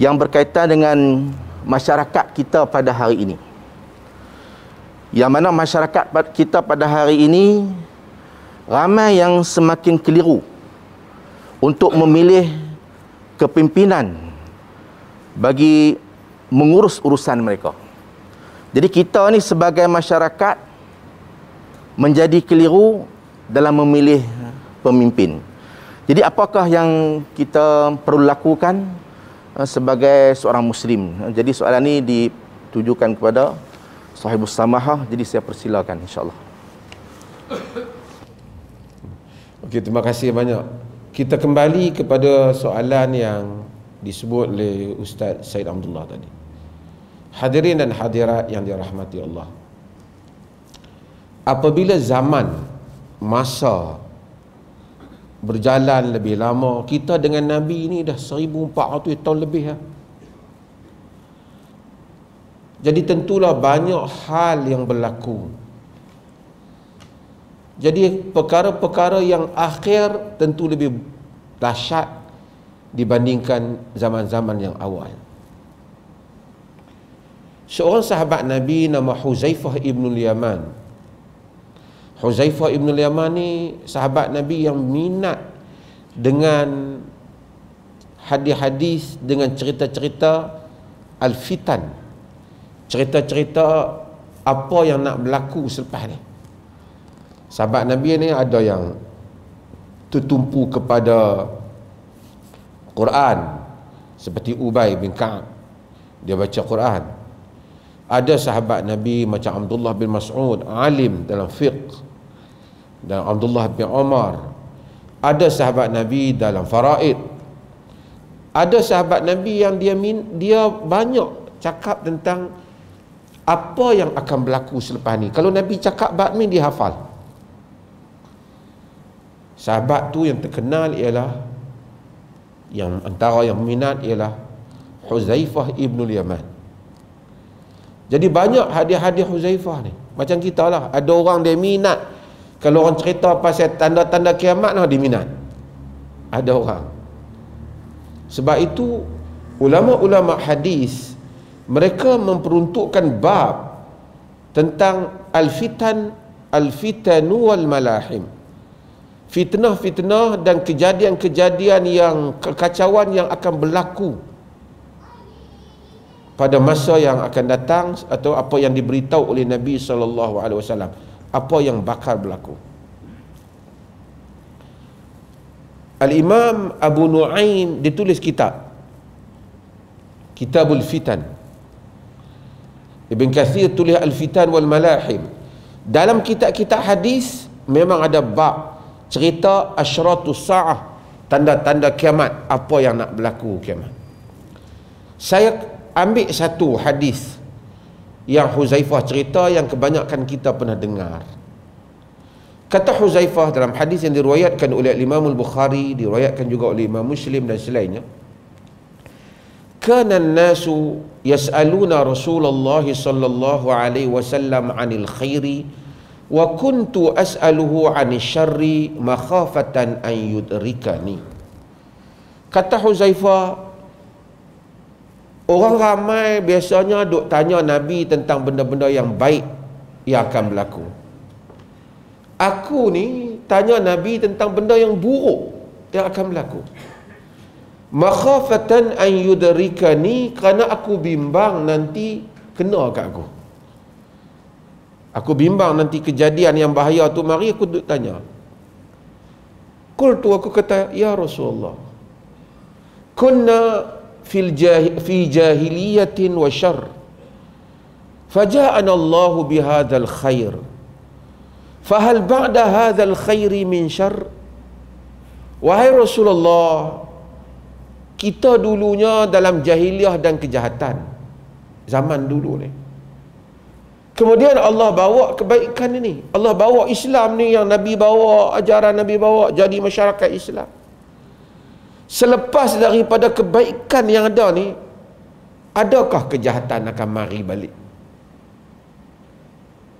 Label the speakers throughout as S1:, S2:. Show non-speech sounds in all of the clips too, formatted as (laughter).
S1: yang berkaitan dengan masyarakat kita pada hari ini. Yang mana masyarakat kita pada hari ini ramai yang semakin keliru untuk memilih kepimpinan bagi mengurus urusan mereka. Jadi kita ni sebagai masyarakat menjadi keliru dalam memilih pemimpin. Jadi apakah yang kita perlu lakukan? Ah, sebagai seorang muslim. Ah, jadi soalan ini ditujukan kepada sahibus samahah. Jadi saya persilakan insya-Allah. Okey, terima kasih banyak. Kita kembali kepada soalan yang disebut oleh Ustaz Said Abdullah tadi. Hadirin dan hadirat yang dirahmati Allah. Apabila zaman masa berjalan lebih lama kita dengan Nabi ni dah 1400 tahun lebih lah. jadi tentulah banyak hal yang berlaku jadi perkara-perkara yang akhir tentu lebih dahsyat dibandingkan zaman-zaman yang awal seorang sahabat Nabi nama Huzaifah Ibn Yaman Huzaifah Ibn Yaman ni sahabat Nabi yang minat dengan hadis-hadis dengan cerita-cerita al-fitan cerita-cerita apa yang nak berlaku selepas ni sahabat Nabi ni ada yang tertumpu kepada Quran seperti Ubay bin Ka'ab dia baca Quran ada sahabat Nabi macam Abdullah bin Mas'ud alim dalam fiqh dan Abdullah bin Omar ada sahabat Nabi dalam faraid ada sahabat Nabi yang dia min, dia banyak cakap tentang apa yang akan berlaku selepas ni kalau Nabi cakap bab ni dia hafal sahabat tu yang terkenal ialah yang antara yang minat ialah Huzaifah ibn Yaman jadi banyak hadiah-hadiah Huzaifah ni. Macam kita lah. Ada orang dia minat. Kalau orang cerita pasal tanda-tanda kiamat lah dia minat. Ada orang. Sebab itu, ulama-ulama hadis, mereka memperuntukkan bab tentang al-fitan al-fitanu wal malahim fitnah-fitnah dan kejadian-kejadian yang kekacauan yang akan berlaku pada masa yang akan datang atau apa yang diberitahu oleh Nabi saw, apa yang bakal berlaku Al Imam Abu Nuaim ditulis kitab Kitabul Fitan Ibn Kathir tulis Al Fitan wal Malahim dalam kitab-kitab hadis memang ada bab cerita asyratus saah tanda-tanda kiamat apa yang nak berlaku kiamat saya ambil satu hadis yang Huzaifah cerita yang kebanyakan kita pernah dengar kata Huzaifah dalam hadis yang diruayatkan oleh Imam Al-Bukhari diruayatkan juga oleh Imam Muslim dan selainnya kana nasu yas'aluna Rasulullah sallallahu alaihi wasallam 'anil khairi wa kuntu as'aluhu 'anil syarri makhafatan an yudrikani kata Huzaifah Orang ramai biasanya duk tanya Nabi tentang benda-benda yang baik yang akan berlaku. Aku ni tanya Nabi tentang benda yang buruk yang akan berlaku. Makhafatan an ni kerana aku bimbang nanti kena kat aku. Aku bimbang nanti kejadian yang bahaya tu mari aku duduk tanya. Kul tu aku kata ya Rasulullah. Kunna fil jah fi jahiliyatin wa syarr faja'ana Allah bi hadzal khair fahal ba'da hadzal khair min syarr wahai Rasulullah kita dulunya dalam jahiliah dan kejahatan zaman dulu ni Kemudian Allah bawa kebaikan ini. Allah bawa Islam ni yang Nabi bawa, ajaran Nabi bawa jadi masyarakat Islam selepas daripada kebaikan yang ada ni adakah kejahatan akan mari balik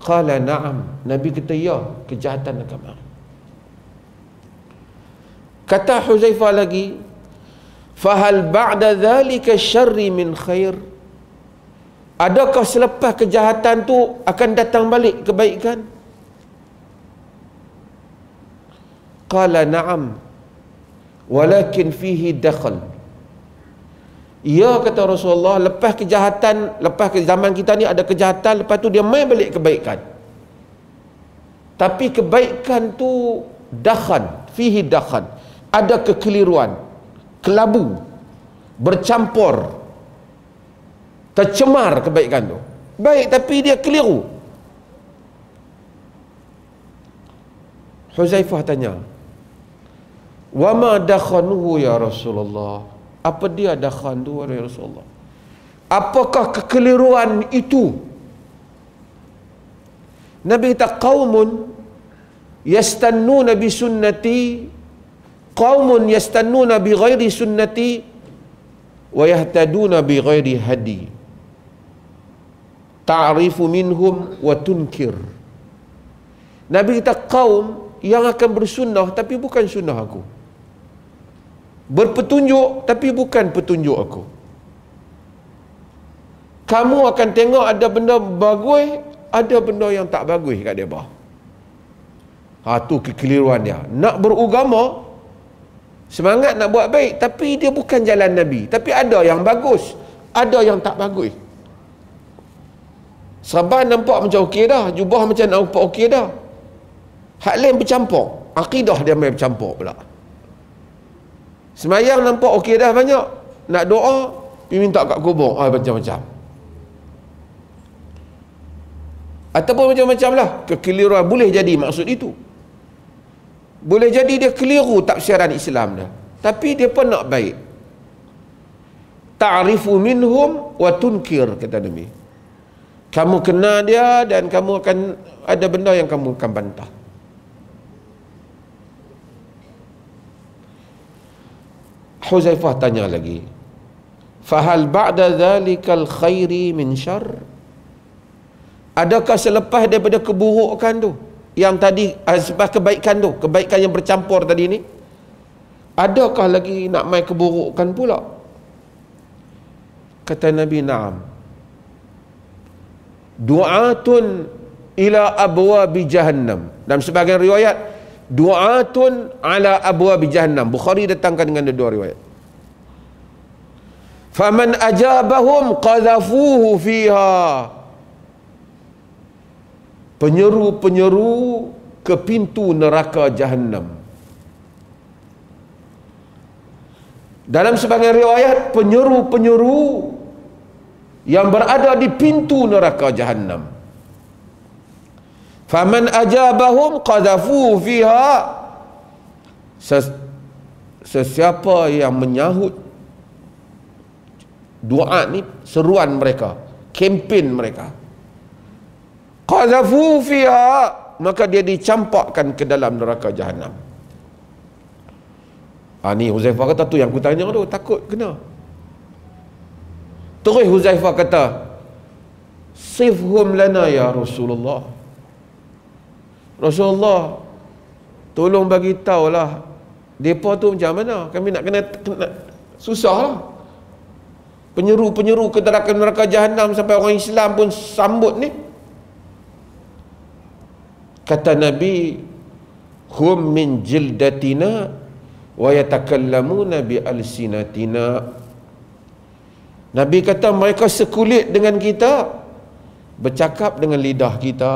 S1: Kala na'am nabi kata ya kejahatan akan mari kata huzaifah lagi fahal ba'da zalika syarri min khair adakah selepas kejahatan tu akan datang balik kebaikan Kala na'am walakin fihi dakhal ia kata Rasulullah lepas kejahatan lepas ke zaman kita ni ada kejahatan lepas tu dia main balik kebaikan tapi kebaikan tu dakhan fihi dakhan ada kekeliruan kelabu bercampur tercemar kebaikan tu baik tapi dia keliru Huzaifah tanya Wa ma dakhanuhu ya Rasulullah Apa dia dakhan tu ya Rasulullah Apakah kekeliruan itu Nabi kata qawmun Yastannuna bi sunnati Qawmun yastannuna bi ghairi sunnati Wa yahtaduna bi ghairi hadi Ta'rifu minhum wa tunkir Nabi kata kaum yang akan bersunnah tapi bukan sunnah aku berpetunjuk tapi bukan petunjuk aku kamu akan tengok ada benda bagus ada benda yang tak bagus kat dia bah ha, tu kekeliruan dia nak berugama semangat nak buat baik tapi dia bukan jalan Nabi tapi ada yang bagus ada yang tak bagus Sabah nampak macam okey dah jubah macam nampak okey dah hak lain bercampur akidah dia main bercampur pula Semayang nampak okey dah banyak. Nak doa, pergi minta kat kubur. Ah, macam-macam. Ataupun macam-macam lah. Kekeliruan boleh jadi maksud itu. Boleh jadi dia keliru tak tafsiran Islam dia. Tapi dia pun nak baik. Ta'rifu minhum wa tunkir kata Nabi. Kamu kenal dia dan kamu akan ada benda yang kamu akan bantah. Huzaifah tanya lagi Fahal ba'da dhalikal khairi min syar Adakah selepas daripada keburukan tu Yang tadi eh, Selepas kebaikan tu Kebaikan yang bercampur tadi ni Adakah lagi nak main keburukan pula Kata Nabi Naam Duatun ila abwa bi jahannam Dalam sebagian riwayat du'atun ala abwa bi jahannam bukhari datangkan dengan dua riwayat faman ajabahum qadhafuhu fiha penyeru-penyeru ke pintu neraka jahannam dalam sebagian riwayat penyeru-penyeru yang berada di pintu neraka jahannam faman ajabahum qadhafu fiha sesiapa yang menyahut doa ni seruan mereka kempen mereka qadhafu fiha maka dia dicampakkan ke dalam neraka jahanam ha, ni Huzaifah kata tu yang aku tanya tu takut kena terus Huzaifah kata sifhum lana ya Rasulullah Rasulullah tolong bagi tahulah depa tu macam mana kami nak kena, kena susah lah penyeru-penyeru ke neraka neraka jahanam sampai orang Islam pun sambut ni kata nabi hum min jildatina wa yatakallamuna bi alsinatina nabi kata mereka sekulit dengan kita bercakap dengan lidah kita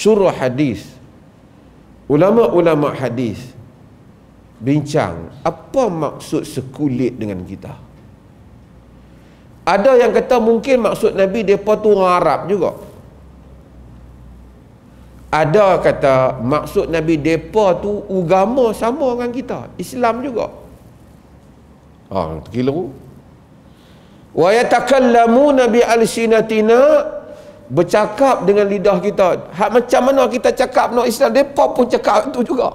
S1: syuruh hadis ulama-ulama hadis bincang apa maksud sekulit dengan kita ada yang kata mungkin maksud Nabi mereka tu orang Arab juga ada kata maksud Nabi mereka tu agama sama dengan kita Islam juga ha, keliru wa yatakallamuna bi alsinatina bercakap dengan lidah kita hak macam mana kita cakap nak Islam depa pun cakap tu juga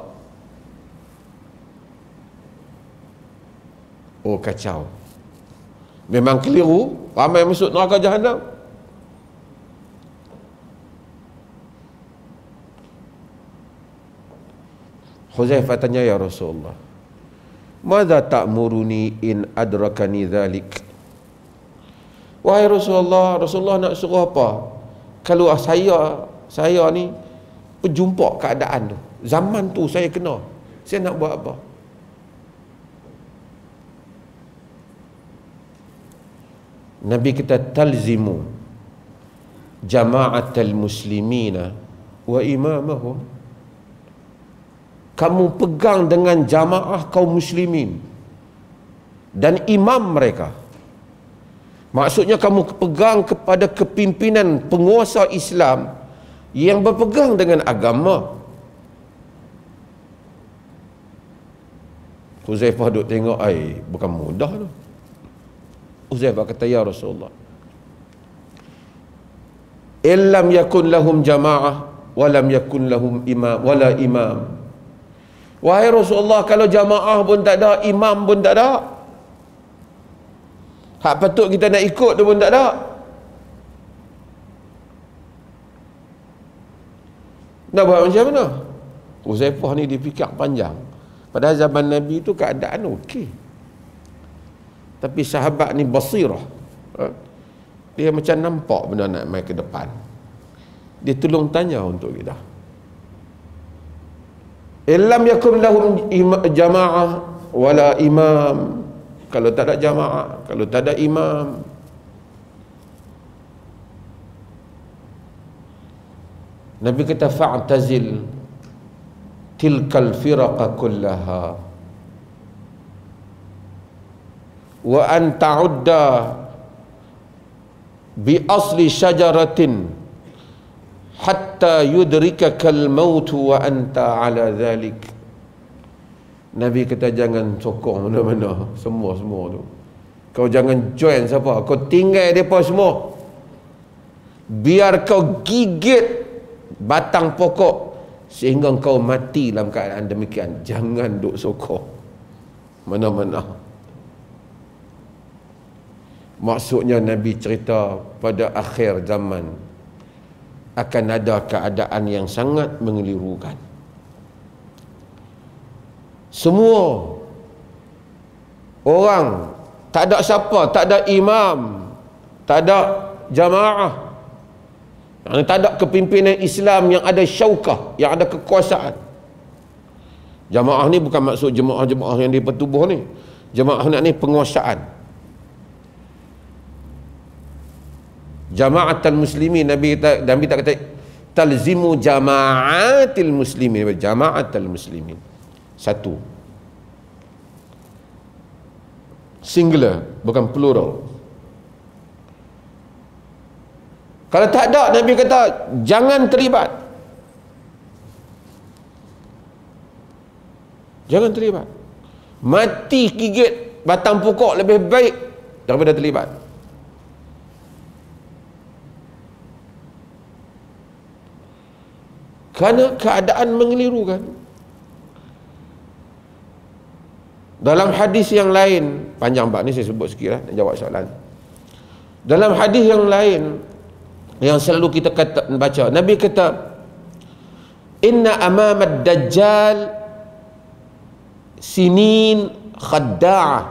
S1: oh kacau memang keliru ramai masuk neraka jahanam Huzaifah tanya ya Rasulullah Mada tak muruni in adrakani dhalik Wahai Rasulullah Rasulullah nak suruh apa kalau saya saya ni berjumpa keadaan tu zaman tu saya kena saya nak buat apa Nabi kita talzimu jama'atul muslimina wa imamahum kamu pegang dengan jamaah kaum muslimin dan imam mereka Maksudnya kamu pegang kepada kepimpinan penguasa Islam yang berpegang dengan agama. Huzaifah duk tengok ai bukan mudah tu. Huzaifah kata ya Rasulullah. Illam yakun lahum jamaah wa lam yakun lahum imam wala imam. Wahai Rasulullah kalau jamaah pun tak ada, imam pun tak ada, Hak patut kita nak ikut tu pun tak ada. Nak buat macam mana? Uzaifah oh, ni dipikir panjang. Padahal zaman Nabi tu keadaan okey. Tapi sahabat ni basirah. Ha? Dia macam nampak benda nak main ke depan. Dia tolong tanya untuk kita. Ilam yakum lahum jama'ah wala imam. kalau tak ada jamaah kalau tak ada imam Nabi kata fa'tazil tilkal firaqa kullaha wa an ta'udda bi asli syajaratin hatta yudrikakal maut wa anta ala dhalik Nabi kata jangan sokong mana-mana semua-semua (laughs) tu. Kau jangan join siapa, kau tinggal depa semua. Biar kau gigit batang pokok sehingga kau mati dalam keadaan demikian. Jangan duk sokong mana-mana. Maksudnya Nabi cerita pada akhir zaman akan ada keadaan yang sangat mengelirukan semua orang tak ada siapa tak ada imam tak ada jamaah yang tak ada kepimpinan Islam yang ada syaukah yang ada kekuasaan jamaah ni bukan maksud jemaah-jemaah yang dipertubuh ni jemaah nak ni penguasaan jamaatul muslimin nabi kata nabi tak kata talzimu jamaatil muslimin jamaatul muslimin satu singular bukan plural kalau tak ada Nabi kata jangan terlibat jangan terlibat mati gigit batang pokok lebih baik daripada terlibat kerana keadaan mengelirukan kan Dalam hadis yang lain Panjang bab ni saya sebut sikit lah Nak jawab soalan Dalam hadis yang lain Yang selalu kita kata, baca Nabi kata Inna amamad dajjal Sinin khadda'ah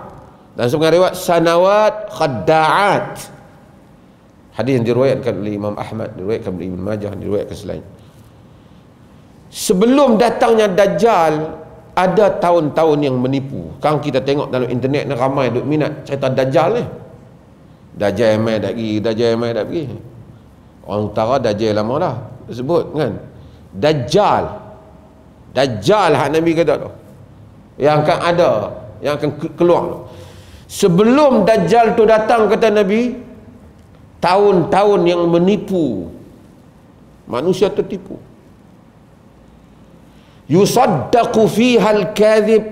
S1: Dan sebuah riwayat Sanawat khadda'at Hadis yang diruayatkan oleh Imam Ahmad Diruayatkan oleh Imam Majah Diruayatkan selain Sebelum datangnya Dajjal ada tahun-tahun yang menipu kan kita tengok dalam internet ni ramai duk minat cerita dajal ni dajal yang main pergi dajal yang main pergi orang utara dajal lama lah sebut kan dajal dajal hak Nabi kata tu yang akan ada yang akan keluar tu. sebelum dajal tu datang kata Nabi tahun-tahun yang menipu manusia tertipu يصدق فيها الكاذب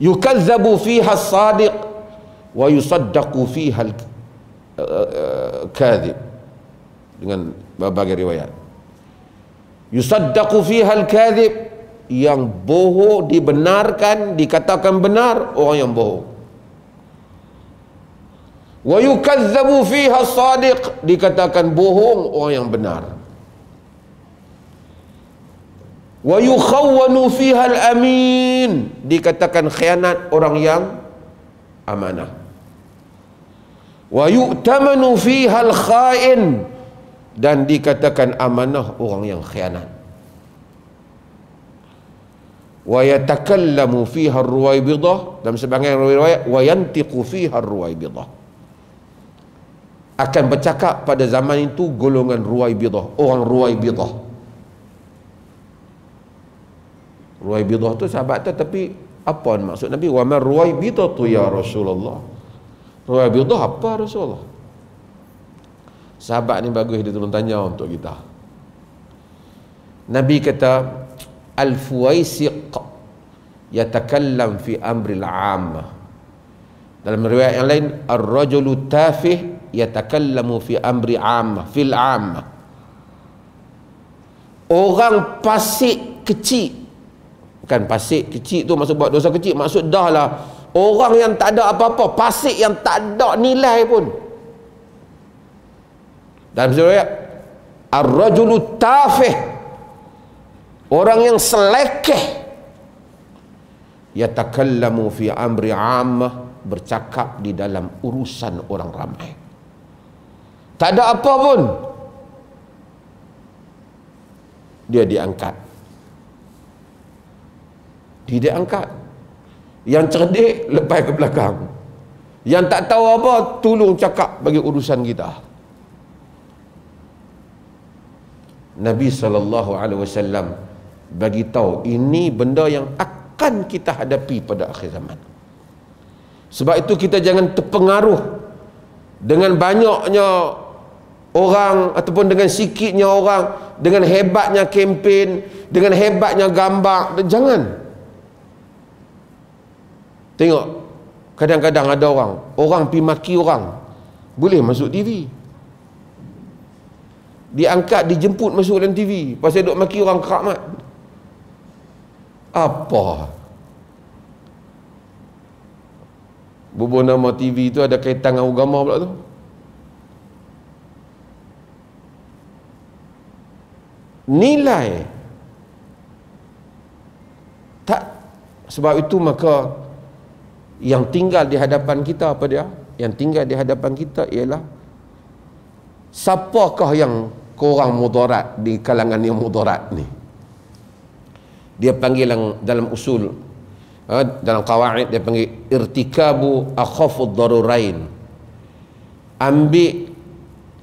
S1: يكذب فيها الصادق ويصدق فيها الكاذب dengan berbagai riwayat yusaddaqu fiha al-kadhib yang bohong dibenarkan dikatakan benar orang yang bohong wa yukazzabu fiha sadiq dikatakan bohong orang yang benar wa yukhawwanu fiha al-amin dikatakan khianat orang yang amanah wa yu'tamanu fiha al-kha'in dan dikatakan amanah orang yang khianat wa yatakallamu fiha ar-ruwaibidah dalam sebahagian riwayat wa yantiqu fiha ar-ruwaibidah akan bercakap pada zaman itu golongan ruwaibidah orang ruwaibidah Ruwaibidah tu sahabat tu tapi apa maksud Nabi? Wa man ruwaibidah tu ya Rasulullah. Ruai Ruwaibidah apa Rasulullah? Sahabat ni bagus dia turun tanya untuk kita. Nabi kata al-fuwaisiq yatakallam fi amril ammah. Dalam riwayat yang lain ar-rajulu tafih yatakallamu fi amri ammah fil ammah. Orang pasik kecil Bukan pasir kecil tu maksud buat dosa kecil. Maksud dah lah. Orang yang tak ada apa-apa. Pasir yang tak ada nilai pun. Dalam surah ayat. Ar-rajulu tafih. Orang yang selekeh. ya Yatakallamu fi amri amah Bercakap di dalam urusan orang ramai. Tak ada apa pun. Dia diangkat tidak angkat yang cerdik lepas ke belakang yang tak tahu apa tolong cakap bagi urusan kita Nabi sallallahu alaihi wasallam bagi tahu ini benda yang akan kita hadapi pada akhir zaman sebab itu kita jangan terpengaruh dengan banyaknya orang ataupun dengan sikitnya orang dengan hebatnya kempen dengan hebatnya gambar jangan jangan Tengok Kadang-kadang ada orang Orang pergi maki orang Boleh masuk TV Diangkat, dijemput masuk dalam TV Pasal duk maki orang keramat Apa? Bubur nama TV tu ada kaitan dengan agama pula tu Nilai Tak Sebab itu maka Maka yang tinggal di hadapan kita apa dia? Yang tinggal di hadapan kita ialah siapakah yang kurang mudarat di kalangan yang mudarat ni? Dia panggil dalam usul eh, dalam kawaid dia panggil irtikabu akhafud darurain. Ambil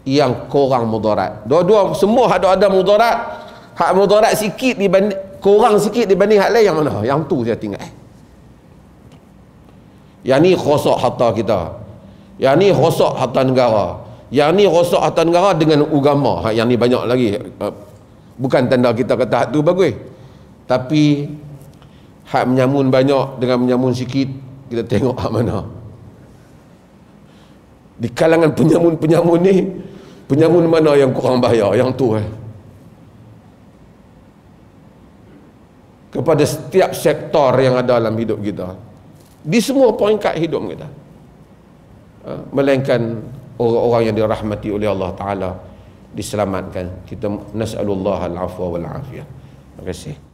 S1: yang kurang mudarat. Dua-dua semua ada ada mudarat. Hak mudarat sikit dibanding kurang sikit dibanding hak lain yang mana? Yang tu dia tinggal. Eh? Yang ni rosak harta kita. Yang ni rosak harta negara. Yang ni rosak harta negara dengan agama. Ha, yang ni banyak lagi. Ha, bukan tanda kita kata hak tu bagus. Tapi hak menyamun banyak dengan menyamun sikit kita tengok hak mana. Di kalangan penyamun-penyamun ni penyamun mana yang kurang bahaya yang tu eh. Kepada setiap sektor yang ada dalam hidup kita di semua poin kad hidup kita ha? melainkan orang-orang yang dirahmati oleh Allah Ta'ala diselamatkan kita nas'alullah al-afwa wal-afiyah terima kasih